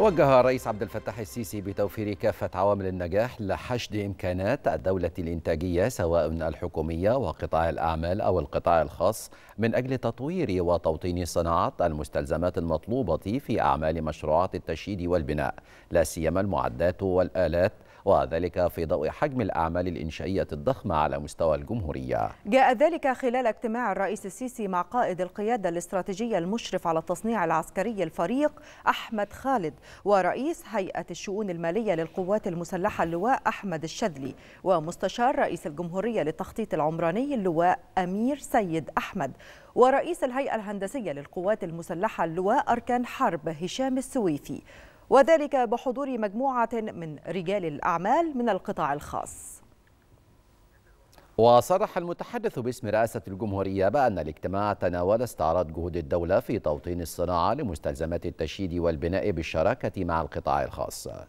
وجه الرئيس عبد الفتاح السيسي بتوفير كافة عوامل النجاح لحشد إمكانات الدولة الإنتاجية سواء الحكومية وقطاع الأعمال أو القطاع الخاص من أجل تطوير وتوطين صناعة المستلزمات المطلوبة في أعمال مشروعات التشييد والبناء لا سيما المعدات والآلات وذلك في ضوء حجم الأعمال الإنشائية الضخمة على مستوى الجمهورية جاء ذلك خلال اجتماع الرئيس السيسي مع قائد القيادة الاستراتيجية المشرف على التصنيع العسكري الفريق أحمد خالد ورئيس هيئة الشؤون المالية للقوات المسلحة اللواء أحمد الشاذلي ومستشار رئيس الجمهورية للتخطيط العمراني اللواء أمير سيد أحمد ورئيس الهيئة الهندسية للقوات المسلحة اللواء أركان حرب هشام السويفي وذلك بحضور مجموعة من رجال الأعمال من القطاع الخاص وصرح المتحدث باسم رئاسة الجمهورية بأن الاجتماع تناول استعراض جهود الدولة في توطين الصناعة لمستلزمات التشييد والبناء بالشراكة مع القطاع الخاص